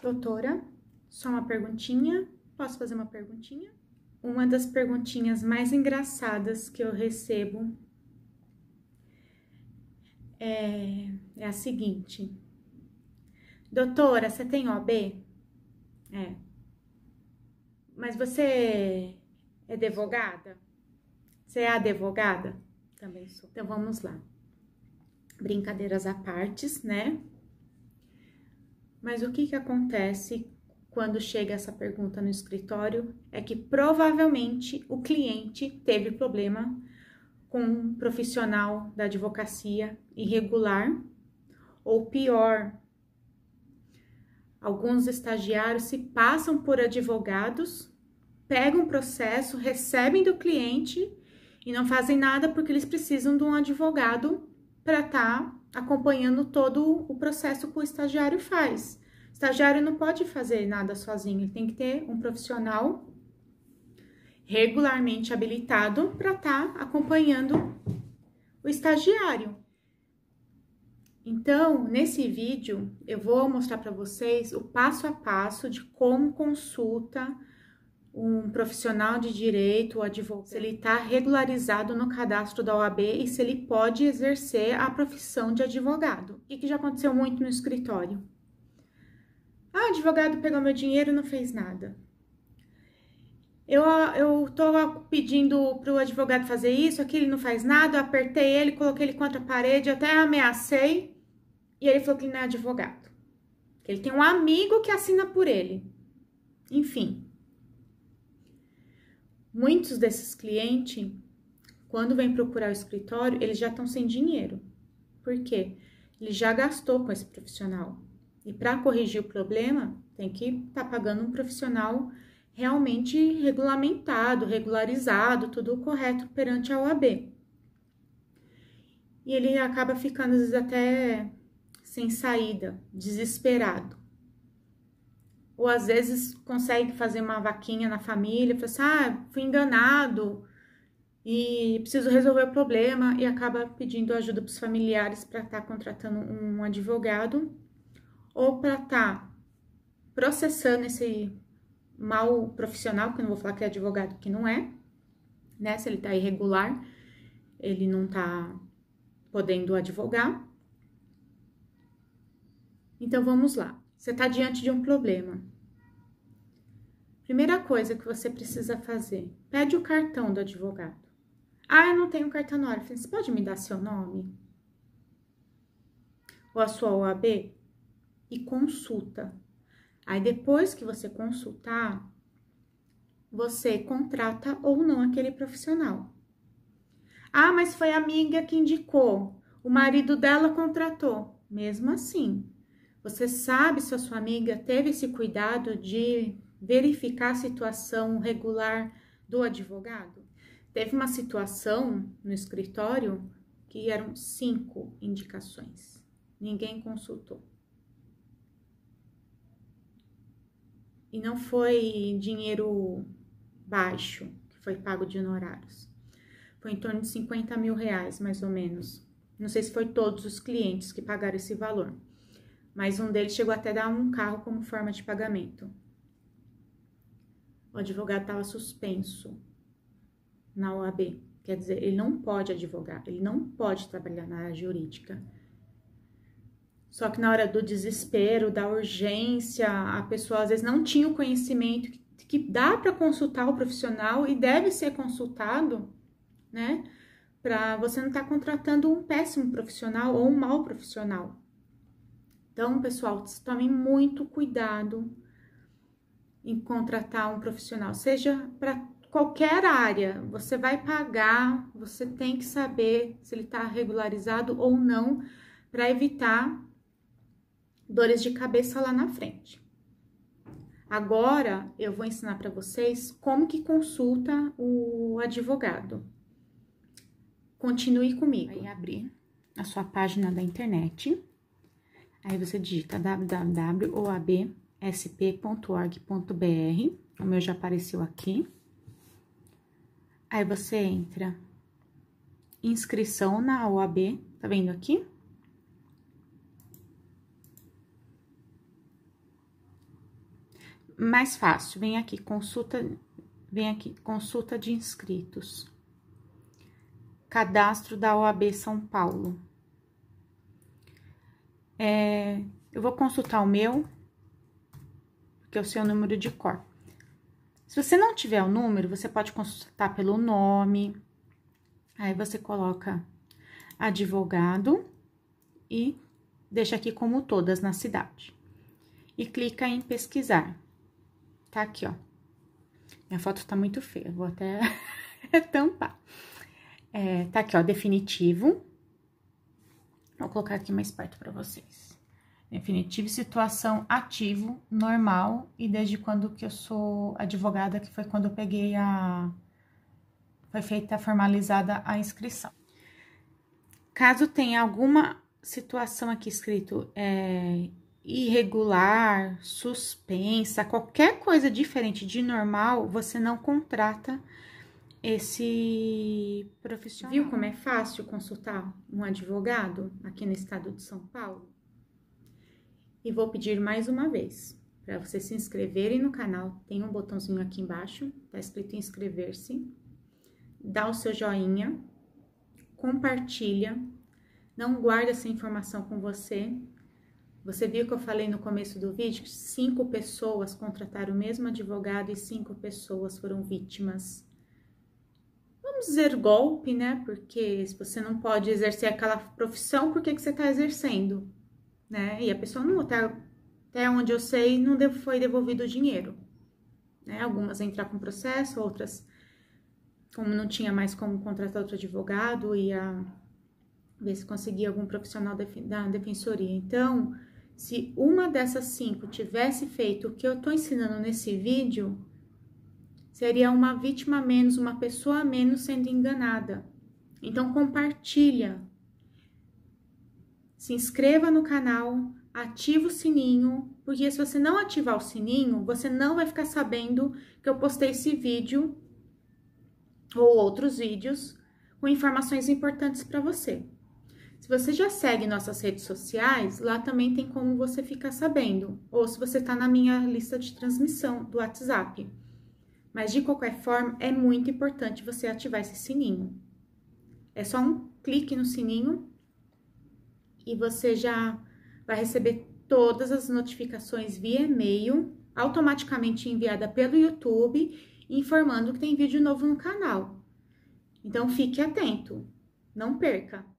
Doutora, só uma perguntinha. Posso fazer uma perguntinha? Uma das perguntinhas mais engraçadas que eu recebo é, é a seguinte: Doutora, você tem OB? É. Mas você é advogada? Você é advogada? Também sou. Então vamos lá. Brincadeiras à partes, né? Mas o que, que acontece quando chega essa pergunta no escritório? É que provavelmente o cliente teve problema com um profissional da advocacia irregular ou pior. Alguns estagiários se passam por advogados, pegam o processo, recebem do cliente e não fazem nada porque eles precisam de um advogado para estar tá acompanhando todo o processo que o estagiário faz. O estagiário não pode fazer nada sozinho, ele tem que ter um profissional regularmente habilitado para estar tá acompanhando o estagiário. Então, nesse vídeo, eu vou mostrar para vocês o passo a passo de como consulta um profissional de direito, o advogado, se ele está regularizado no cadastro da OAB e se ele pode exercer a profissão de advogado. O que já aconteceu muito no escritório? Ah, o advogado pegou meu dinheiro e não fez nada. Eu, eu pedindo para o advogado fazer isso, aqui ele não faz nada, eu apertei ele, coloquei ele contra a parede, até ameacei, e ele falou que ele não é advogado. Que ele tem um amigo que assina por ele. Enfim, Muitos desses clientes, quando vem procurar o escritório, eles já estão sem dinheiro. Por quê? Ele já gastou com esse profissional. E para corrigir o problema, tem que estar tá pagando um profissional realmente regulamentado, regularizado, tudo correto perante a OAB. E ele acaba ficando, às vezes, até sem saída, desesperado ou às vezes consegue fazer uma vaquinha na família, fala assim, ah, fui enganado e preciso resolver o problema e acaba pedindo ajuda para os familiares para estar tá contratando um advogado ou para estar tá processando esse mal profissional, que eu não vou falar que é advogado, que não é, né? Se ele está irregular, ele não está podendo advogar. Então vamos lá. Você está diante de um problema. Primeira coisa que você precisa fazer: pede o cartão do advogado. Ah, eu não tenho cartão órfão. Você pode me dar seu nome? Ou a sua OAB? E consulta. Aí depois que você consultar, você contrata ou não aquele profissional. Ah, mas foi a amiga que indicou. O marido dela contratou. Mesmo assim, você sabe se a sua amiga teve esse cuidado de verificar a situação regular do advogado? Teve uma situação no escritório que eram cinco indicações. Ninguém consultou. E não foi dinheiro baixo que foi pago de honorários. Foi em torno de 50 mil reais, mais ou menos. Não sei se foi todos os clientes que pagaram esse valor mas um deles chegou até a dar um carro como forma de pagamento. O advogado estava suspenso na OAB, quer dizer, ele não pode advogar, ele não pode trabalhar na área jurídica. Só que na hora do desespero, da urgência, a pessoa às vezes não tinha o conhecimento que, que dá para consultar o profissional e deve ser consultado, né? Para você não estar tá contratando um péssimo profissional ou um mau profissional. Então, pessoal, tomem muito cuidado em contratar um profissional, seja para qualquer área, você vai pagar, você tem que saber se ele está regularizado ou não, para evitar dores de cabeça lá na frente. Agora eu vou ensinar para vocês como que consulta o advogado. Continue comigo. Vai abrir a sua página da internet. Aí você digita www.oabsp.org.br, o meu já apareceu aqui. Aí você entra inscrição na OAB, tá vendo aqui? Mais fácil, vem aqui, consulta, vem aqui, consulta de inscritos. Cadastro da OAB São Paulo. É, eu vou consultar o meu, que é o seu número de cor. Se você não tiver o número, você pode consultar pelo nome. Aí, você coloca advogado e deixa aqui como todas na cidade. E clica em pesquisar. Tá aqui, ó. Minha foto tá muito feia, vou até tampar. É, tá aqui, ó, definitivo. Vou colocar aqui mais perto para vocês. Definitivo, situação ativo, normal, e desde quando que eu sou advogada, que foi quando eu peguei a... foi feita, formalizada a inscrição. Caso tenha alguma situação aqui escrito é, irregular, suspensa, qualquer coisa diferente de normal, você não contrata esse profissional. Viu como é fácil consultar um advogado aqui no estado de São Paulo? E vou pedir mais uma vez para vocês se inscreverem no canal. Tem um botãozinho aqui embaixo, tá escrito inscrever-se. Dá o seu joinha, compartilha, não guarda essa informação com você. Você viu que eu falei no começo do vídeo que cinco pessoas contrataram o mesmo advogado e cinco pessoas foram vítimas vamos dizer golpe, né? Porque se você não pode exercer aquela profissão, por que, que você está exercendo? Né? E a pessoa não, até, até onde eu sei, não foi devolvido o dinheiro. Né? Algumas entraram com processo, outras, como não tinha mais como contratar outro advogado, ia ver se conseguia algum profissional da defensoria. Então, se uma dessas cinco tivesse feito o que eu estou ensinando nesse vídeo, Seria uma vítima a menos, uma pessoa a menos sendo enganada. Então compartilha. Se inscreva no canal, ativa o sininho, porque se você não ativar o sininho, você não vai ficar sabendo que eu postei esse vídeo ou outros vídeos com informações importantes para você. Se você já segue nossas redes sociais, lá também tem como você ficar sabendo, ou se você está na minha lista de transmissão do WhatsApp. Mas de qualquer forma, é muito importante você ativar esse sininho. É só um clique no sininho e você já vai receber todas as notificações via e-mail, automaticamente enviada pelo YouTube, informando que tem vídeo novo no canal. Então fique atento, não perca!